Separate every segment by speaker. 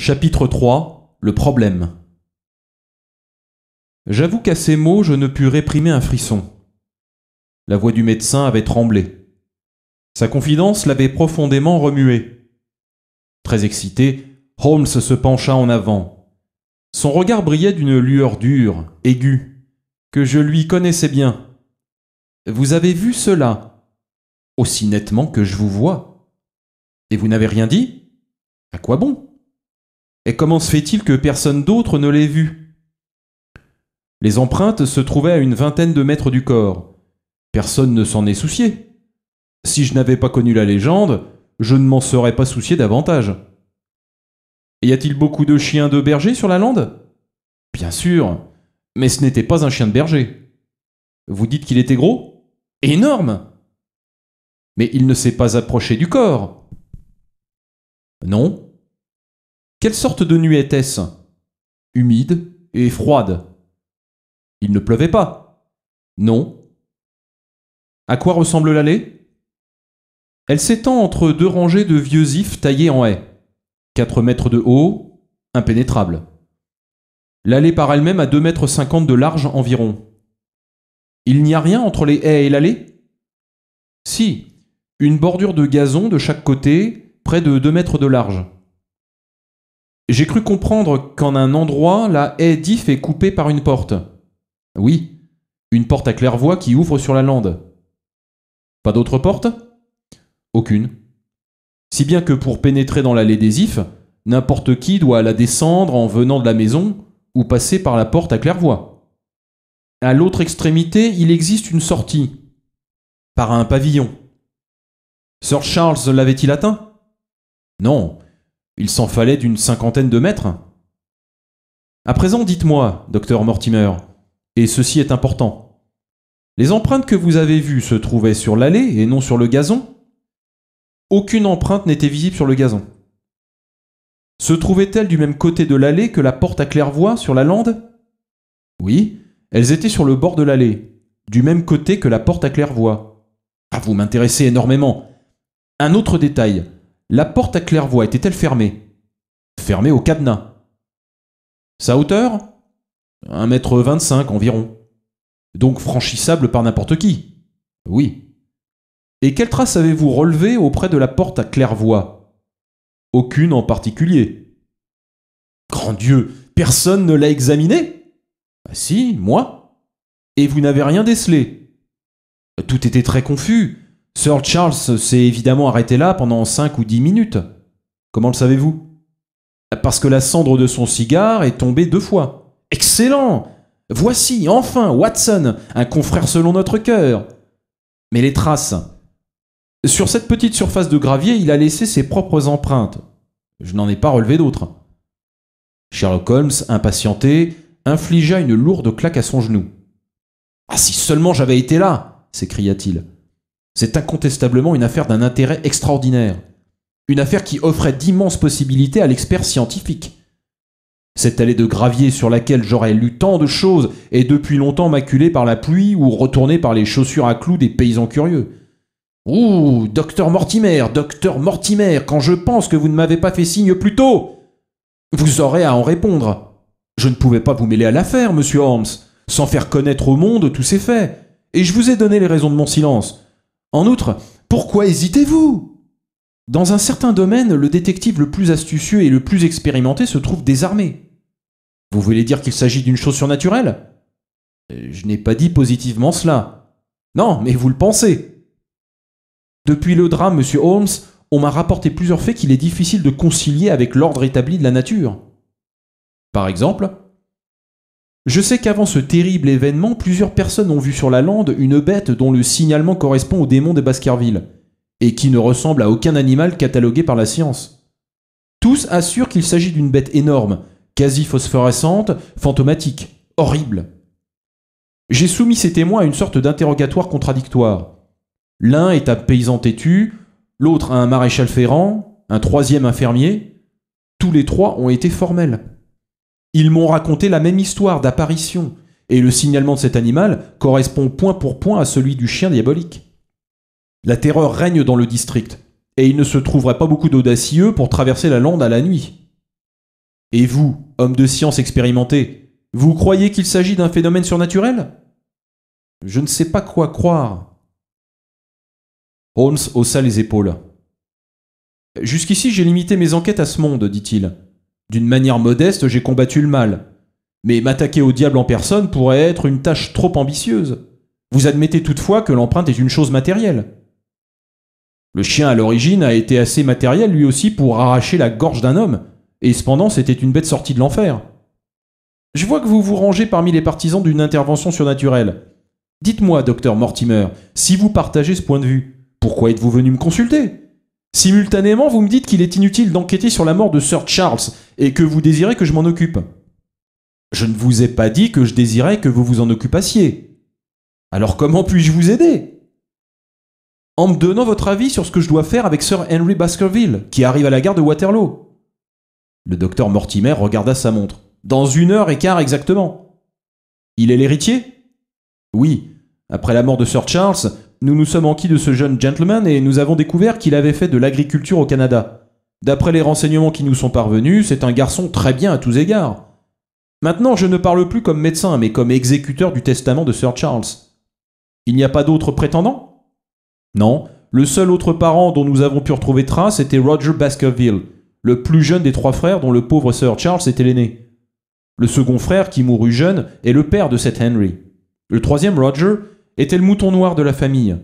Speaker 1: Chapitre 3 Le problème J'avoue qu'à ces mots, je ne pus réprimer un frisson. La voix du médecin avait tremblé. Sa confidence l'avait profondément remué. Très excité, Holmes se pencha en avant. Son regard brillait d'une lueur dure, aiguë, que je lui connaissais bien. Vous avez vu cela Aussi nettement que je vous vois. Et vous n'avez rien dit À quoi bon et comment se fait-il que personne d'autre ne l'ait vu ?»« Les empreintes se trouvaient à une vingtaine de mètres du corps. Personne ne s'en est soucié. Si je n'avais pas connu la légende, je ne m'en serais pas soucié davantage. y a-t-il beaucoup de chiens de berger sur la lande Bien sûr, mais ce n'était pas un chien de berger. Vous dites qu'il était gros Énorme Mais il ne s'est pas approché du corps. Non, quelle sorte de nuit était-ce Humide et froide. Il ne pleuvait pas Non. À quoi ressemble l'allée Elle s'étend entre deux rangées de vieux ifs taillés en haies. Quatre mètres de haut, impénétrable. L'allée par elle-même a deux mètres cinquante de large environ. Il n'y a rien entre les haies et l'allée Si, une bordure de gazon de chaque côté, près de 2 mètres de large. J'ai cru comprendre qu'en un endroit, la haie d'If est coupée par une porte. Oui, une porte à claire-voie qui ouvre sur la lande. Pas d'autre porte Aucune. Si bien que pour pénétrer dans l'allée des Ifs, n'importe qui doit la descendre en venant de la maison ou passer par la porte à claire-voie. À l'autre extrémité, il existe une sortie, par un pavillon. Sir Charles l'avait-il atteint Non, il s'en fallait d'une cinquantaine de mètres. À présent, dites-moi, docteur Mortimer, et ceci est important. Les empreintes que vous avez vues se trouvaient sur l'allée et non sur le gazon Aucune empreinte n'était visible sur le gazon. Se trouvaient-elles du même côté de l'allée que la porte à claire-voie sur la lande Oui, elles étaient sur le bord de l'allée, du même côté que la porte à claire-voie. Ah, vous m'intéressez énormément. Un autre détail. La porte à claire-voie était-elle fermée Fermée au cadenas. Sa hauteur 1m25 environ. Donc franchissable par n'importe qui Oui. Et quelles traces avez-vous relevées auprès de la porte à claire-voie Aucune en particulier. Grand Dieu, personne ne l'a examinée ah, Si, moi. Et vous n'avez rien décelé Tout était très confus. Sir Charles s'est évidemment arrêté là pendant 5 ou 10 minutes. Comment le savez-vous Parce que la cendre de son cigare est tombée deux fois. Excellent Voici, enfin, Watson, un confrère selon notre cœur. Mais les traces. Sur cette petite surface de gravier, il a laissé ses propres empreintes. Je n'en ai pas relevé d'autres. Sherlock Holmes, impatienté, infligea une lourde claque à son genou. Ah si seulement j'avais été là s'écria-t-il c'est incontestablement une affaire d'un intérêt extraordinaire. Une affaire qui offrait d'immenses possibilités à l'expert scientifique. Cette allée de gravier sur laquelle j'aurais lu tant de choses et depuis longtemps maculée par la pluie ou retournée par les chaussures à clous des paysans curieux. Ouh, docteur Mortimer, docteur Mortimer, quand je pense que vous ne m'avez pas fait signe plus tôt Vous aurez à en répondre. Je ne pouvais pas vous mêler à l'affaire, monsieur Holmes, sans faire connaître au monde tous ces faits. Et je vous ai donné les raisons de mon silence. En outre, pourquoi hésitez-vous Dans un certain domaine, le détective le plus astucieux et le plus expérimenté se trouve désarmé. Vous voulez dire qu'il s'agit d'une chose surnaturelle euh, Je n'ai pas dit positivement cela. Non, mais vous le pensez. Depuis le drame, monsieur Holmes, on m'a rapporté plusieurs faits qu'il est difficile de concilier avec l'ordre établi de la nature. Par exemple, je sais qu'avant ce terrible événement, plusieurs personnes ont vu sur la lande une bête dont le signalement correspond au démon de Baskerville, et qui ne ressemble à aucun animal catalogué par la science. Tous assurent qu'il s'agit d'une bête énorme, quasi phosphorescente, fantomatique, horrible. J'ai soumis ces témoins à une sorte d'interrogatoire contradictoire. L'un est un paysan têtu, l'autre un maréchal ferrant, un troisième un fermier. Tous les trois ont été formels. Ils m'ont raconté la même histoire d'apparition, et le signalement de cet animal correspond point pour point à celui du chien diabolique. La terreur règne dans le district, et il ne se trouverait pas beaucoup d'audacieux pour traverser la lande à la nuit. Et vous, homme de science expérimenté, vous croyez qu'il s'agit d'un phénomène surnaturel Je ne sais pas quoi croire. Holmes haussa les épaules. Jusqu'ici, j'ai limité mes enquêtes à ce monde, dit-il. D'une manière modeste, j'ai combattu le mal. Mais m'attaquer au diable en personne pourrait être une tâche trop ambitieuse. Vous admettez toutefois que l'empreinte est une chose matérielle. Le chien à l'origine a été assez matériel lui aussi pour arracher la gorge d'un homme, et cependant c'était une bête sortie de l'enfer. Je vois que vous vous rangez parmi les partisans d'une intervention surnaturelle. Dites-moi, docteur Mortimer, si vous partagez ce point de vue, pourquoi êtes-vous venu me consulter Simultanément, vous me dites qu'il est inutile d'enquêter sur la mort de Sir Charles et que vous désirez que je m'en occupe. Je ne vous ai pas dit que je désirais que vous vous en occupassiez. Alors comment puis-je vous aider En me donnant votre avis sur ce que je dois faire avec Sir Henry Baskerville, qui arrive à la gare de Waterloo. Le docteur Mortimer regarda sa montre. Dans une heure et quart exactement. Il est l'héritier Oui. Après la mort de Sir Charles, nous nous sommes enquis de ce jeune gentleman et nous avons découvert qu'il avait fait de l'agriculture au Canada. D'après les renseignements qui nous sont parvenus, c'est un garçon très bien à tous égards. Maintenant, je ne parle plus comme médecin, mais comme exécuteur du testament de Sir Charles. Il n'y a pas d'autre prétendant Non, le seul autre parent dont nous avons pu retrouver trace était Roger Baskerville, le plus jeune des trois frères dont le pauvre Sir Charles était l'aîné. Le second frère, qui mourut jeune, est le père de cet Henry. Le troisième, Roger, était le mouton noir de la famille.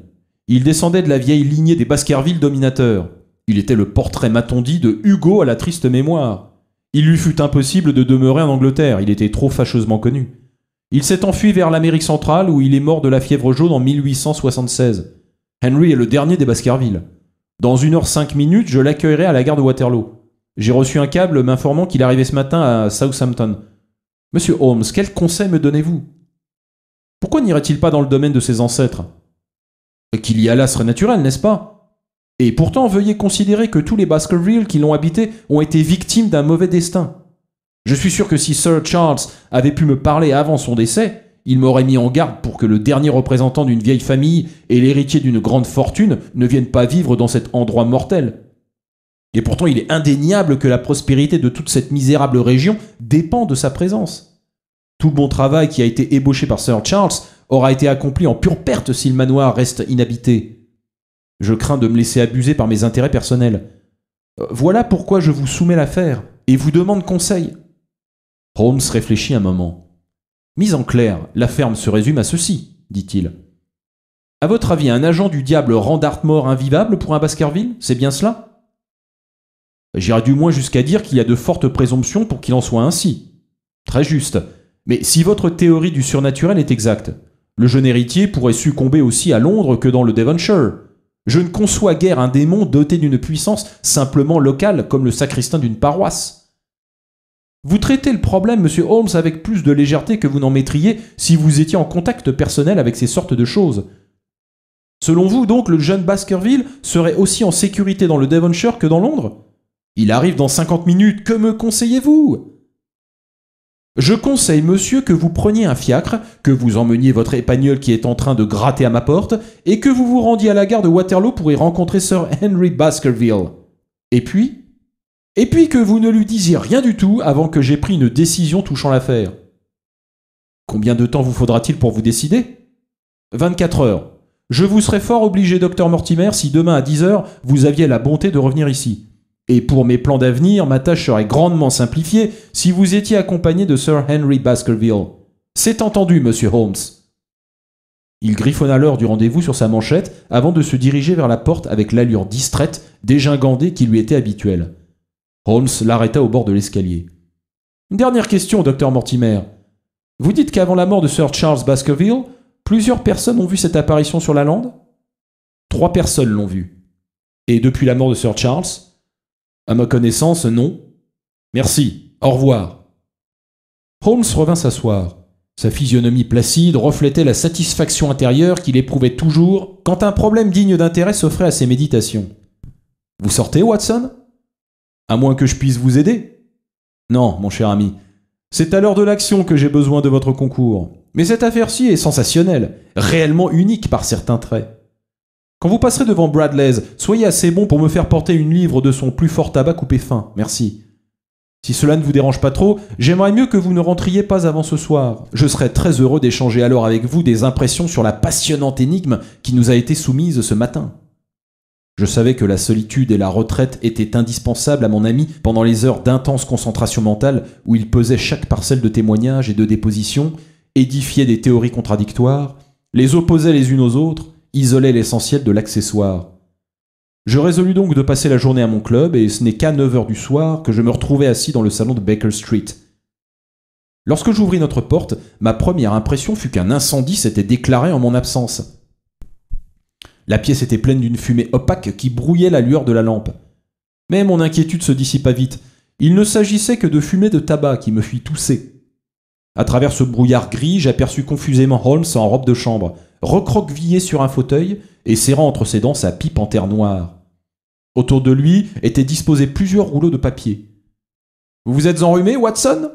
Speaker 1: Il descendait de la vieille lignée des Baskerville dominateurs. Il était le portrait matondi de Hugo à la triste mémoire. Il lui fut impossible de demeurer en Angleterre, il était trop fâcheusement connu. Il s'est enfui vers l'Amérique centrale où il est mort de la fièvre jaune en 1876. Henry est le dernier des Baskerville. Dans une heure cinq minutes, je l'accueillerai à la gare de Waterloo. J'ai reçu un câble m'informant qu'il arrivait ce matin à Southampton. Monsieur Holmes, quel conseil me donnez-vous pourquoi n'irait-il pas dans le domaine de ses ancêtres Qu'il y a là serait naturel, n'est-ce pas Et pourtant, veuillez considérer que tous les Baskerville qui l'ont habité ont été victimes d'un mauvais destin. Je suis sûr que si Sir Charles avait pu me parler avant son décès, il m'aurait mis en garde pour que le dernier représentant d'une vieille famille et l'héritier d'une grande fortune ne viennent pas vivre dans cet endroit mortel. Et pourtant, il est indéniable que la prospérité de toute cette misérable région dépend de sa présence. Tout bon travail qui a été ébauché par Sir Charles aura été accompli en pure perte si le manoir reste inhabité. Je crains de me laisser abuser par mes intérêts personnels. Euh, voilà pourquoi je vous soumets l'affaire et vous demande conseil. Holmes réfléchit un moment. Mise en clair, la ferme se résume à ceci, dit-il. À votre avis, un agent du diable rend Dartmoor invivable pour un Baskerville C'est bien cela J'irai du moins jusqu'à dire qu'il y a de fortes présomptions pour qu'il en soit ainsi. Très juste. Mais si votre théorie du surnaturel est exacte, le jeune héritier pourrait succomber aussi à Londres que dans le Devonshire. Je ne conçois guère un démon doté d'une puissance simplement locale comme le sacristain d'une paroisse. Vous traitez le problème, monsieur Holmes, avec plus de légèreté que vous n'en mettriez si vous étiez en contact personnel avec ces sortes de choses. Selon vous, donc, le jeune Baskerville serait aussi en sécurité dans le Devonshire que dans Londres Il arrive dans 50 minutes, que me conseillez-vous je conseille, monsieur, que vous preniez un fiacre, que vous emmeniez votre épagneul qui est en train de gratter à ma porte, et que vous vous rendiez à la gare de Waterloo pour y rencontrer Sir Henry Baskerville. Et puis Et puis que vous ne lui disiez rien du tout avant que j'aie pris une décision touchant l'affaire. Combien de temps vous faudra-t-il pour vous décider 24 heures. Je vous serais fort obligé, docteur Mortimer, si demain à 10 heures vous aviez la bonté de revenir ici. Et pour mes plans d'avenir, ma tâche serait grandement simplifiée si vous étiez accompagné de Sir Henry Baskerville. C'est entendu, monsieur Holmes. Il griffonna l'heure du rendez-vous sur sa manchette avant de se diriger vers la porte avec l'allure distraite, dégingandée qui lui était habituelle. Holmes l'arrêta au bord de l'escalier. Une dernière question, docteur Mortimer. Vous dites qu'avant la mort de Sir Charles Baskerville, plusieurs personnes ont vu cette apparition sur la lande Trois personnes l'ont vue. Et depuis la mort de Sir Charles à ma connaissance, non. Merci. Au revoir. Holmes revint s'asseoir. Sa physionomie placide reflétait la satisfaction intérieure qu'il éprouvait toujours quand un problème digne d'intérêt s'offrait à ses méditations. Vous sortez, Watson À moins que je puisse vous aider Non, mon cher ami. C'est à l'heure de l'action que j'ai besoin de votre concours. Mais cette affaire-ci est sensationnelle, réellement unique par certains traits. Quand vous passerez devant Bradley's, soyez assez bon pour me faire porter une livre de son plus fort tabac coupé fin, merci. Si cela ne vous dérange pas trop, j'aimerais mieux que vous ne rentriez pas avant ce soir. Je serais très heureux d'échanger alors avec vous des impressions sur la passionnante énigme qui nous a été soumise ce matin. Je savais que la solitude et la retraite étaient indispensables à mon ami pendant les heures d'intense concentration mentale où il pesait chaque parcelle de témoignages et de dépositions, édifiait des théories contradictoires, les opposait les unes aux autres, isolait l'essentiel de l'accessoire. Je résolus donc de passer la journée à mon club et ce n'est qu'à 9h du soir que je me retrouvai assis dans le salon de Baker Street. Lorsque j'ouvris notre porte, ma première impression fut qu'un incendie s'était déclaré en mon absence. La pièce était pleine d'une fumée opaque qui brouillait la lueur de la lampe. Mais mon inquiétude se dissipa vite. Il ne s'agissait que de fumée de tabac qui me fit tousser. À travers ce brouillard gris, j'aperçus confusément Holmes en robe de chambre, recroquevillé sur un fauteuil et serrant entre ses dents sa pipe en terre noire. Autour de lui étaient disposés plusieurs rouleaux de papier. Vous vous êtes enrhumé, Watson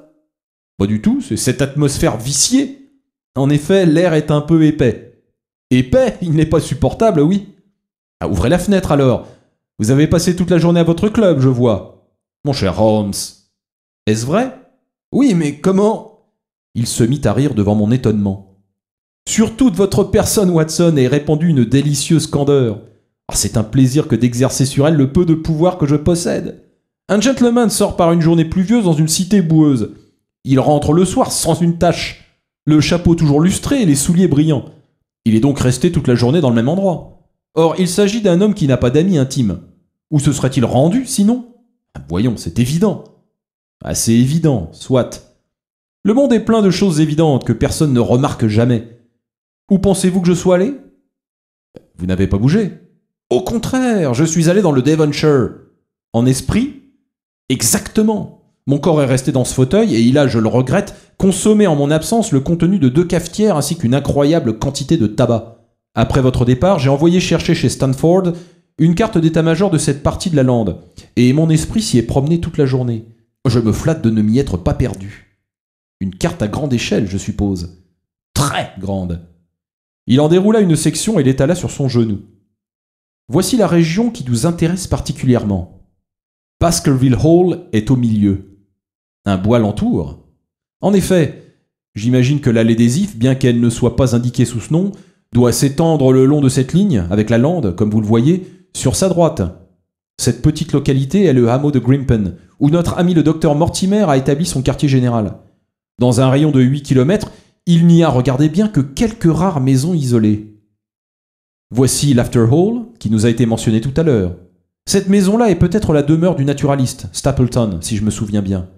Speaker 1: Pas du tout, c'est cette atmosphère viciée. En effet, l'air est un peu épais. Épais Il n'est pas supportable, oui. Ah, ouvrez la fenêtre alors. Vous avez passé toute la journée à votre club, je vois. Mon cher Holmes. Est-ce vrai Oui, mais comment Il se mit à rire devant mon étonnement. Sur toute votre personne, Watson, est répandue une délicieuse candeur. Ah, c'est un plaisir que d'exercer sur elle le peu de pouvoir que je possède. Un gentleman sort par une journée pluvieuse dans une cité boueuse. Il rentre le soir sans une tache, le chapeau toujours lustré et les souliers brillants. Il est donc resté toute la journée dans le même endroit. Or, il s'agit d'un homme qui n'a pas d'amis intimes. Où se serait-il rendu, sinon ah, Voyons, c'est évident. Assez évident, soit. Le monde est plein de choses évidentes que personne ne remarque jamais. Où pensez-vous que je sois allé Vous n'avez pas bougé. Au contraire, je suis allé dans le Devonshire. En esprit Exactement. Mon corps est resté dans ce fauteuil et il a, je le regrette, consommé en mon absence le contenu de deux cafetières ainsi qu'une incroyable quantité de tabac. Après votre départ, j'ai envoyé chercher chez Stanford une carte d'état-major de cette partie de la lande, et mon esprit s'y est promené toute la journée. Je me flatte de ne m'y être pas perdu. Une carte à grande échelle, je suppose. Très grande. Il en déroula une section et l'étala sur son genou. Voici la région qui nous intéresse particulièrement. Baskerville Hall est au milieu. Un bois l'entoure. En effet, j'imagine que l'allée des Ifs, bien qu'elle ne soit pas indiquée sous ce nom, doit s'étendre le long de cette ligne, avec la lande, comme vous le voyez, sur sa droite. Cette petite localité est le hameau de Grimpen, où notre ami le docteur Mortimer a établi son quartier général. Dans un rayon de 8 km, il n'y a, regardez bien, que quelques rares maisons isolées. Voici l'After Hall, qui nous a été mentionné tout à l'heure. Cette maison-là est peut-être la demeure du naturaliste, Stapleton, si je me souviens bien.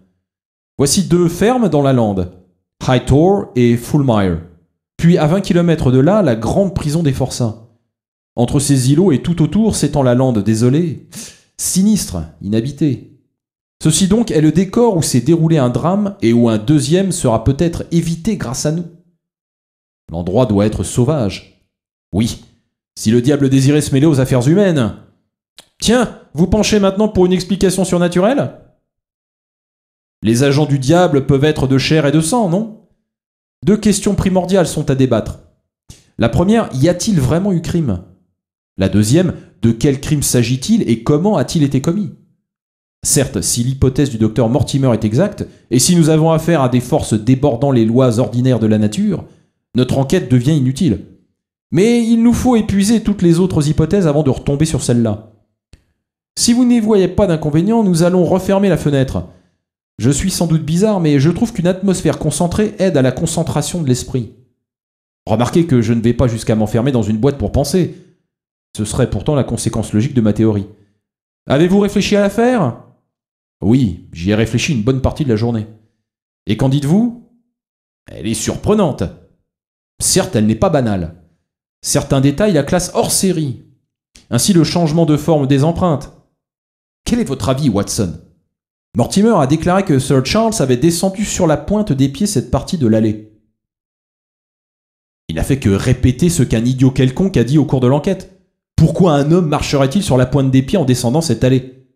Speaker 1: Voici deux fermes dans la lande, Hightor et Fulmire. Puis à 20 km de là, la grande prison des forçats. Entre ces îlots et tout autour s'étend la lande désolée, sinistre, inhabitée. Ceci donc est le décor où s'est déroulé un drame et où un deuxième sera peut-être évité grâce à nous. L'endroit doit être sauvage. Oui, si le diable désirait se mêler aux affaires humaines. Tiens, vous penchez maintenant pour une explication surnaturelle Les agents du diable peuvent être de chair et de sang, non Deux questions primordiales sont à débattre. La première, y a-t-il vraiment eu crime La deuxième, de quel crime s'agit-il et comment a-t-il été commis Certes, si l'hypothèse du docteur Mortimer est exacte, et si nous avons affaire à des forces débordant les lois ordinaires de la nature, notre enquête devient inutile. Mais il nous faut épuiser toutes les autres hypothèses avant de retomber sur celle-là. Si vous n'y voyez pas d'inconvénient, nous allons refermer la fenêtre. Je suis sans doute bizarre, mais je trouve qu'une atmosphère concentrée aide à la concentration de l'esprit. Remarquez que je ne vais pas jusqu'à m'enfermer dans une boîte pour penser. Ce serait pourtant la conséquence logique de ma théorie. Avez-vous réfléchi à l'affaire oui, j'y ai réfléchi une bonne partie de la journée. Et qu'en dites-vous Elle est surprenante. Certes, elle n'est pas banale. Certains détails la classent hors série. Ainsi le changement de forme des empreintes. Quel est votre avis, Watson Mortimer a déclaré que Sir Charles avait descendu sur la pointe des pieds cette partie de l'allée. Il n'a fait que répéter ce qu'un idiot quelconque a dit au cours de l'enquête. Pourquoi un homme marcherait-il sur la pointe des pieds en descendant cette allée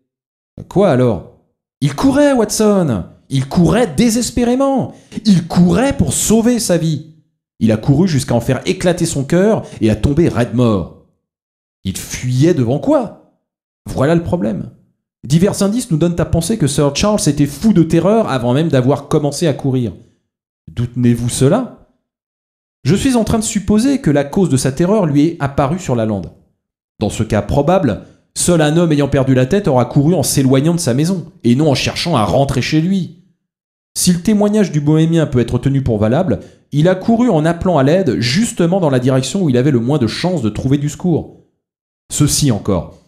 Speaker 1: Quoi alors il courait, Watson. Il courait désespérément. Il courait pour sauver sa vie. Il a couru jusqu'à en faire éclater son cœur et à tomber raide mort. Il fuyait devant quoi Voilà le problème. Divers indices nous donnent à penser que Sir Charles était fou de terreur avant même d'avoir commencé à courir. doutenez vous cela Je suis en train de supposer que la cause de sa terreur lui est apparue sur la lande. Dans ce cas probable, Seul un homme ayant perdu la tête aura couru en s'éloignant de sa maison, et non en cherchant à rentrer chez lui. Si le témoignage du bohémien peut être tenu pour valable, il a couru en appelant à l'aide justement dans la direction où il avait le moins de chances de trouver du secours. Ceci encore.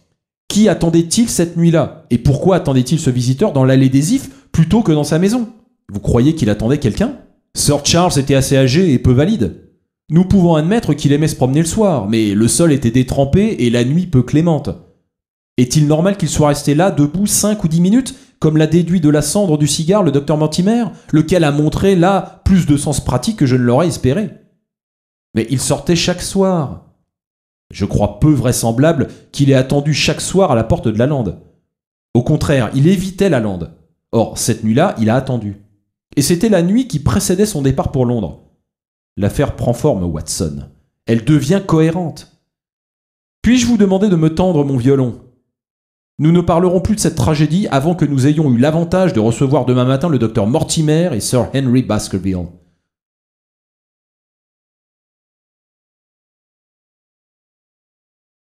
Speaker 1: Qui attendait-il cette nuit-là Et pourquoi attendait-il ce visiteur dans l'allée des ifs plutôt que dans sa maison Vous croyez qu'il attendait quelqu'un Sir Charles était assez âgé et peu valide. Nous pouvons admettre qu'il aimait se promener le soir, mais le sol était détrempé et la nuit peu clémente. Est-il normal qu'il soit resté là, debout, 5 ou 10 minutes, comme l'a déduit de la cendre du cigare le docteur Mortimer, lequel a montré là plus de sens pratique que je ne l'aurais espéré Mais il sortait chaque soir. Je crois peu vraisemblable qu'il ait attendu chaque soir à la porte de la lande. Au contraire, il évitait la lande. Or, cette nuit-là, il a attendu. Et c'était la nuit qui précédait son départ pour Londres. L'affaire prend forme, Watson. Elle devient cohérente. Puis-je vous demander de me tendre mon violon nous ne parlerons plus de cette tragédie avant que nous ayons eu l'avantage de recevoir demain matin le docteur Mortimer et Sir Henry Baskerville.